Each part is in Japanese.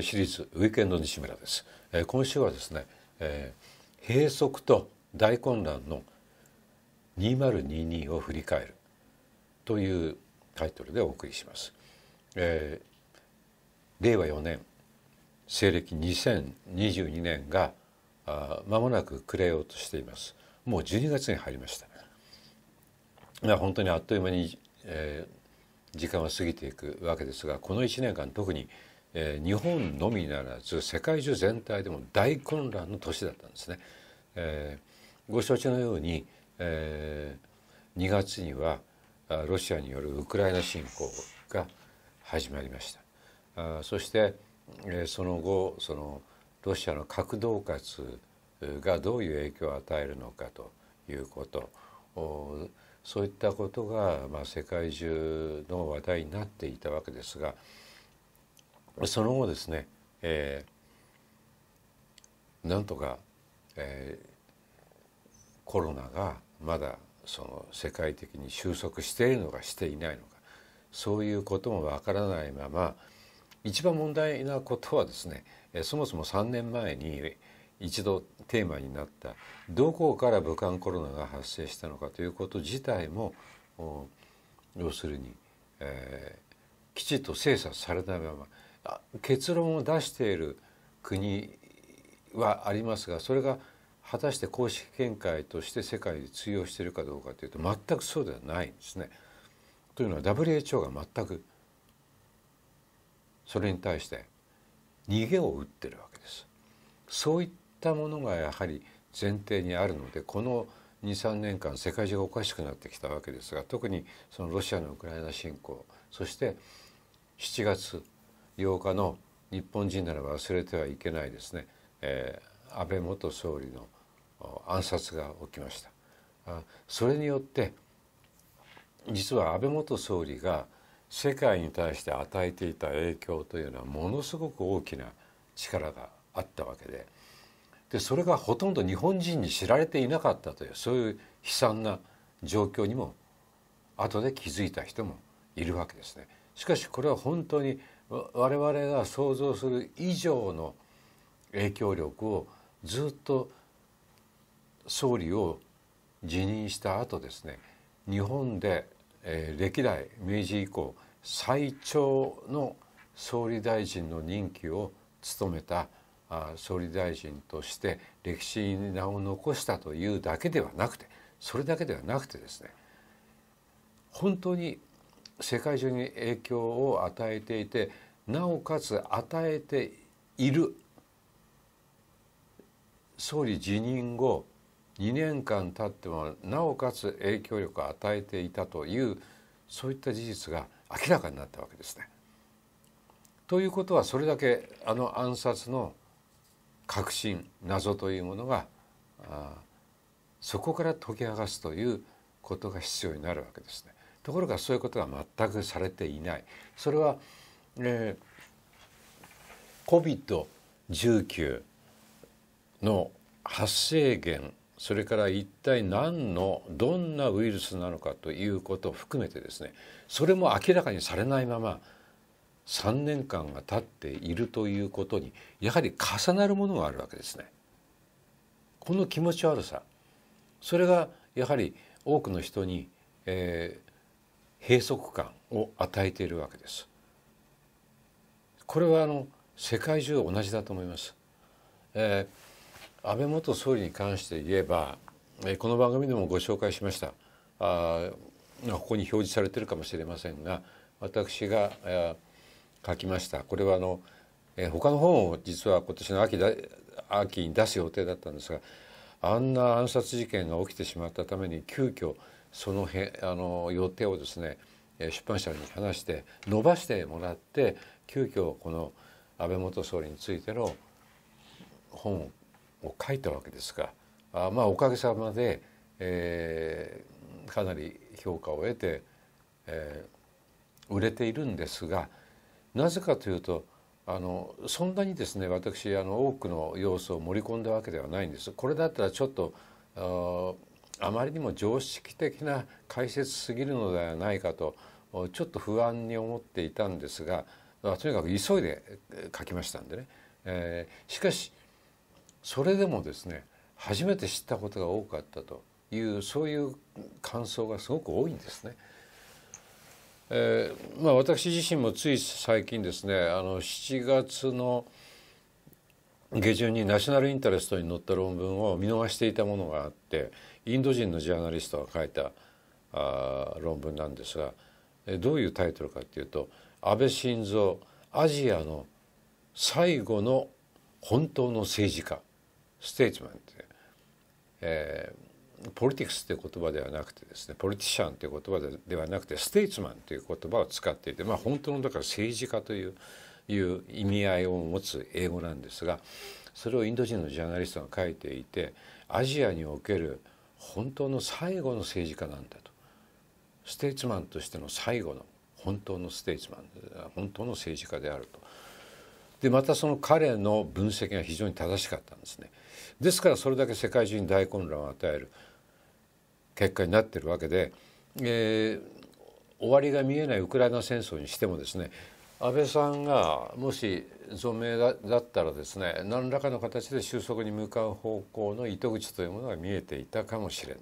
ー、シリーズウィークエンド西村です、えー、今週はですね、えー、閉塞と大混乱の2022を振り返るというタイトルでお送りします、えー、令和4年西暦2022年があ間もなく暮れようとしていますもう12月に入りました、まあ本当にあっという間に、えー、時間は過ぎていくわけですがこの1年間特に、えー、日本のみならず世界中全体でも大混乱の年だったんですね。えー、ご承知のように、えー、2月にはロシアによるウクライナ侵攻が始まりました。あそして、えー、その後そのロシアの核恫喝がどういう影響を与えるのかということそういったことが、まあ、世界中の話題になっていたわけですが。その後ですね、えー、なんとか、えー、コロナがまだその世界的に収束しているのかしていないのかそういうこともわからないまま一番問題なことはですねそもそも3年前に一度テーマになったどこから武漢コロナが発生したのかということ自体も要するに、えー、きちっと精査されたまま結論を出している国はありますがそれが果たして公式見解として世界に通用しているかどうかというと全くそうではないんですね。というのは WHO が全くそれに対して逃げを打ってるわけです。そういったものがやはり前提にあるのでこの23年間世界中がおかしくなってきたわけですが特にそのロシアのウクライナ侵攻そして7月8日の日本人なら忘れてはいけないですね、えー、安倍元総理の暗殺が起きましたあそれによって実は安倍元総理が世界に対して与えていた影響というのはものすごく大きな力があったわけででそれがほとんど日本人に知られていなかったというそういう悲惨な状況にも後で気づいた人もいるわけですね。しかしこれは本当に我々が想像する以上の影響力をずっと総理を辞任した後ですね日本で、えー、歴代明治以降最長の総理大臣の任期を務めたあ総理大臣として歴史に名を残したというだけではなくてそれだけではなくてですね本当に世界中に影響を与えていてなおかつ与えている総理辞任後2年間経ってもなおかつ影響力を与えていたというそういった事実が明らかになったわけですね。ということはそれだけあの暗殺の核心謎というものがそこから解き明かすということが必要になるわけですね。ところがそういうことが全くされていないそれは、えー、COVID-19 の発生源それから一体何のどんなウイルスなのかということを含めてですねそれも明らかにされないまま3年間が経っているということにやはり重なるものがあるわけですね。この気持ち悪さそれがやはり多くの人に、えー、閉塞感を与えているわけです。これはあの世界中同じだと思います。えー、安倍元総理に関して言えば、えー、この番組でもご紹介しましたあここに表示されてるかもしれませんが私が、えー、書きましたこれはあの、えー、他の本を実は今年の秋だ秋に出す予定だったんですがあんな暗殺事件が起きてしまったために急遽そのへあの予定をですね出版社に話して伸ばしてもらって急遽この安倍元総理についての本を書いたわけですがあまあおかげさまで、えー、かなり評価を得て、えー、売れているんですがなぜかというとあのそんなにですね私あの多くの要素を盛り込んだわけではないんです。これだったらちょっとあまりにも常識的な解説すぎるのではないかとちょっと不安に思っていたんですがとにかく急いで書きましたんでね、えー、しかしそれでもですね初めて知ったことが多かったというそういう感想がすごく多いんですね。えー、まあ、私自身もつい最近ですねあの7月の下旬にナショナルインタレストに載った論文を見逃していたものがあってインド人のジャーナリストが書いたあ論文なんですがどういうタイトルかっていうと「安倍晋三アジアの最後の本当の政治家」ステーツマンって、えー、ポリティクスていう言葉ではなくてですねポリティシャンていう言葉ではなくてステーツマンっていう言葉を使っていて、まあ、本当のだから政治家といういう意味合いを持つ英語なんですがそれをインド人のジャーナリストが書いていてアジアにおける本当の最後の政治家なんだとステーツマンとしての最後の本当のステーツマン本当の政治家であるとでまたその彼の分析が非常に正しかったんですねですからそれだけ世界中に大混乱を与える結果になってるわけで、えー、終わりが見えないウクライナ戦争にしてもですね安倍さんがもし存命だったらですね何らかの形で収束に向かう方向の糸口というものが見えていたかもしれ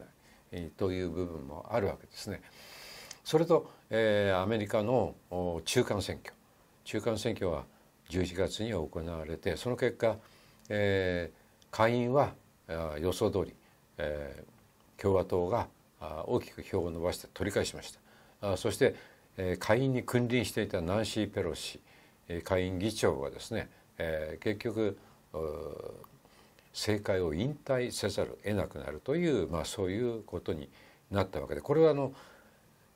ないという部分もあるわけですね。それと、えー、アメリカの中間選挙中間選挙は11月に行われてその結果、えー、下院は予想通り、えー、共和党が大きく票を伸ばして取り返しました。そして下院に君臨していたナンシー・ペロシ下院議長はですね結局政界を引退せざるを得なくなるという、まあ、そういうことになったわけでこれはあの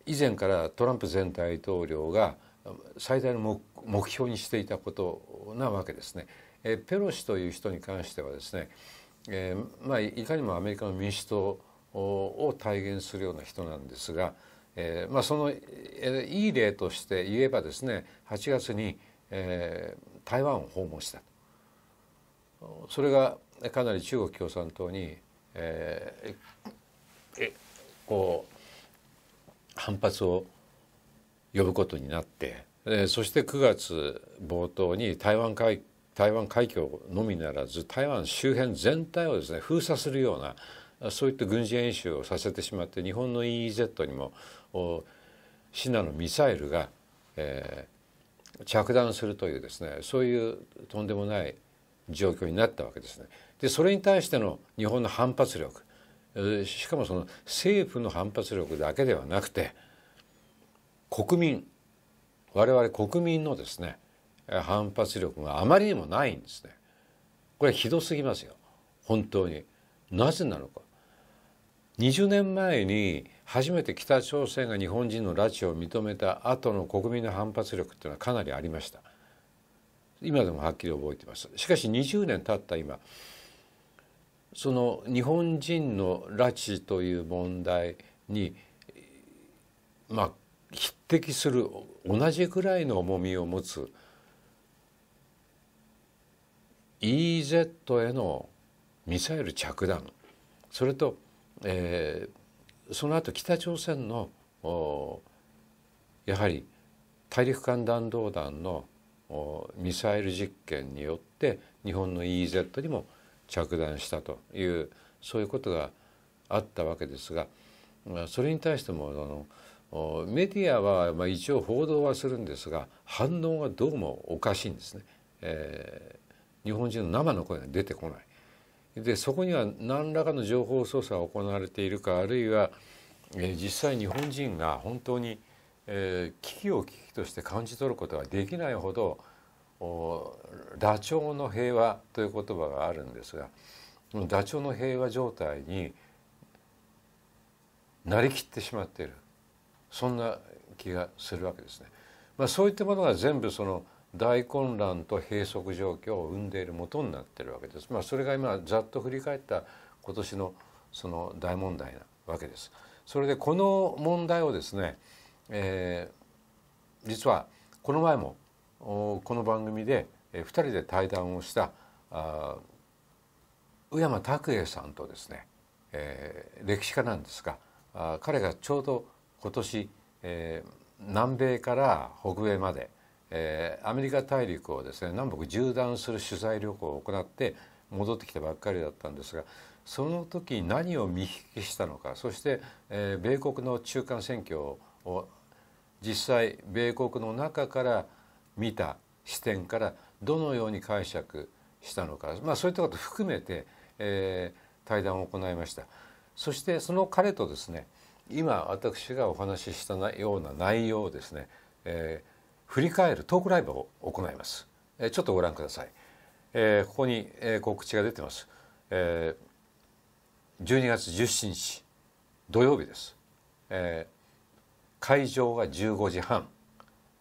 以前からトランプ前大統領が最大の目標にしていたことなわけですね。えペロシという人に関してはですね、えー、まあ、いかにもアメリカの民主党を体現するような人なんですが、えーまあ、その、えー、いい例として言えばですね8月に、えー、台湾を訪問したそれがかなり中国共産党に、えー、えこう反発を呼ぶことになって、えー、そして9月冒頭に台湾海台湾海峡のみならず台湾周辺全体をですね封鎖するようなそういった軍事演習をさせてしまって日本の EEZ にもシナのミサイルが、えー、着弾するというですねそういうとんでもない状況になったわけですね。でそれに対しての日本の反発力しかもその政府の反発力だけではなくて国民我々国民のですね反発力があまりにもないんですね。これひどすぎますよ本当になぜなのか20年前に初めて北朝鮮が日本人の拉致を認めた後の国民の反発力というのはかなりありました今でもはっきり覚えてますしかし20年経った今その日本人の拉致という問題にまあ匹敵する同じくらいの重みを持つ EZ へのミサイル着弾それとえー、その後北朝鮮のやはり大陸間弾道弾のミサイル実験によって日本の EEZ にも着弾したというそういうことがあったわけですがそれに対してもあのメディアは、まあ、一応報道はするんですが反応がどうもおかしいんですね、えー、日本人の生の声が出てこない。でそこには何らかの情報操作が行われているかあるいは、えー、実際日本人が本当に、えー、危機を危機として感じ取ることができないほどダチョウの平和という言葉があるんですがダチョウの平和状態になりきってしまっているそんな気がするわけですね。まあ、そういったものが全部その大混乱と閉塞状況を生んでいる元になってるわけです。まあ、それが今ざっと振り返った今年のその大問題なわけです。それでこの問題をですね、えー、実はこの前もこの番組で2人で対談をした宇山拓也さんとですね、えー、歴史家なんですが彼がちょうど今年、えー、南米から北米まで、えー、アメリカ大陸をですね南北縦断する取材旅行を行って戻ってきたばっかりだったんですがその時に何を見聞きしたのかそして、えー、米国の中間選挙を実際米国の中から見た視点からどのように解釈したのか、まあ、そういったこと含めて、えー、対談を行いました。そしてその彼とですね今私がお話ししたような内容をですね、えー振り返るトークライブを行います、ちょっとご覧ください、えここに、告知が出てます、え12月17日土曜日です、え会場が15時半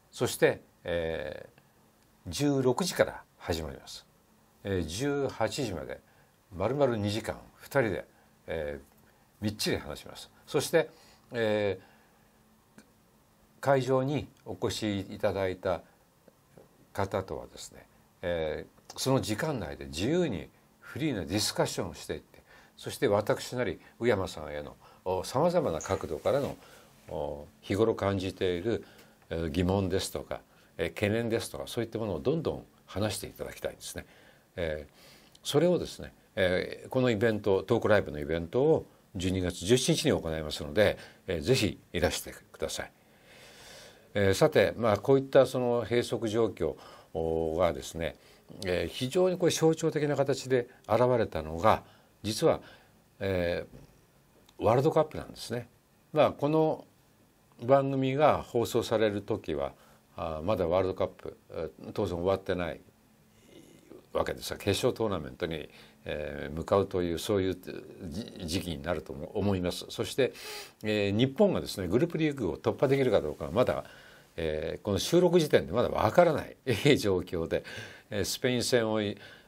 そして、え16時から始まります、え18時までまるまる2時間2人で、えみっちり話しますそして、えー会場にお越しいただいた方とはですね、えー、その時間内で自由にフリーなディスカッションをしていってそして私なり宇山さんへのさまざまな角度からの日頃感じている疑問ですとか懸念ですとかそういったものをどんどん話していただきたいんですね。えー、それをですね、えー、このイベントトークライブのイベントを12月17日に行いますので、えー、ぜひいらしてください。えー、さて、まあ、こういったその閉塞状況がですね、えー、非常にこれ象徴的な形で現れたのが実は、えー、ワールドカップなんですね。まあ、この番組が放送される時はあまだワールドカップ当然終わってないわけですが決勝トーナメントにえー、向かうというそういう時期になると思いますそして、えー、日本がですねグループリーグを突破できるかどうかはまだ、えー、この収録時点でまだわからない状況で、えスペイン戦を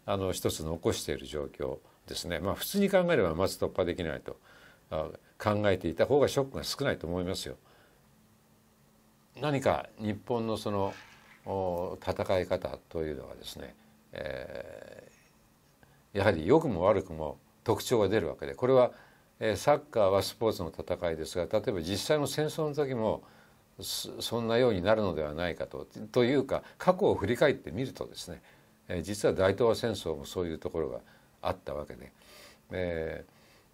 あの一つ残している状況ですね、まあ、普通に考えればまず突破できないと考えていた方がショックが少ないと思いますよ。何か日本のその戦い方というのがですね、えやはり良くも悪くも特徴が出るわけでこれはサッカーはスポーツの戦いですが例えば実際の戦争の時もそんなようになるのではないかとというか過去を振り返ってみるとですね実は大東亜戦争もそういうところがあったわけで、え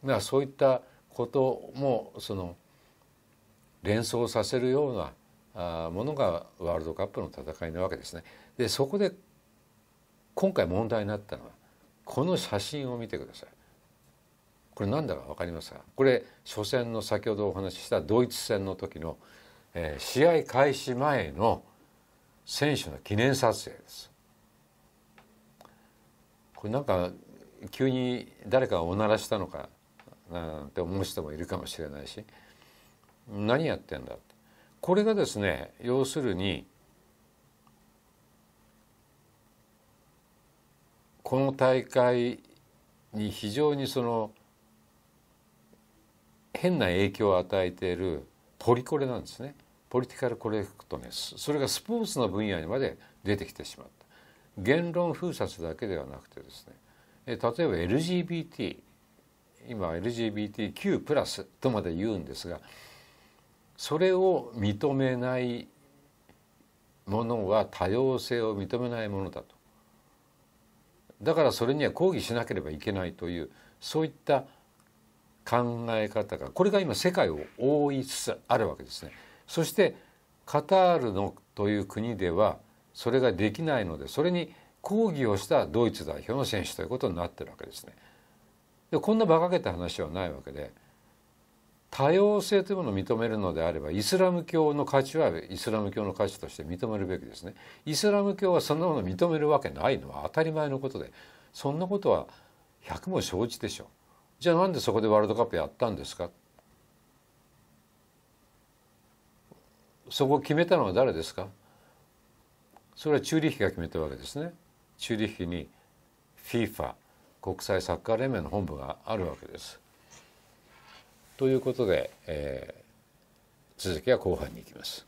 ー、まあそういったこともその連想させるようなものがワールドカップの戦いなわけですね。でそこで今回問題になったのはこの写真を見てくださいこれ何だか分かりますかこれ初戦の先ほどお話ししたドイツ戦の時の、えー、試合開始前の選手の記念撮影ですこれなんか急に誰かがおならしたのかなんて思う人もいるかもしれないし何やってんだこれがですね要するにこの大会に非常にその変な影響を与えているポリコレなんですねポリティカルコレクトネスそれがスポーツの分野にまで出てきてしまった言論封殺だけではなくてですね例えば LGBT 今 LGBTQ+ プラスとまで言うんですがそれを認めないものは多様性を認めないものだとだからそれには抗議しなければいけないというそういった考え方がこれが今世界を覆いつつあるわけですね。そしてカタールのという国ではそれができないのでそれに抗議をしたドイツ代表の選手ということになってるわけですね。でこんな馬鹿げた話はないわけで。多様性というものを認めるのであればイスラム教の価値はイスラム教の価値として認めるべきですねイスラム教はそんなもの認めるわけないのは当たり前のことでそんなことは百も承知でしょうじゃあなんでそこでワールドカップやったんですかそこを決めたのは誰ですかそれはチューリッヒが決めたわけですねチューリッヒに FIFA 国際サッカー連盟の本部があるわけですということで、えー、続きは後半に行きます。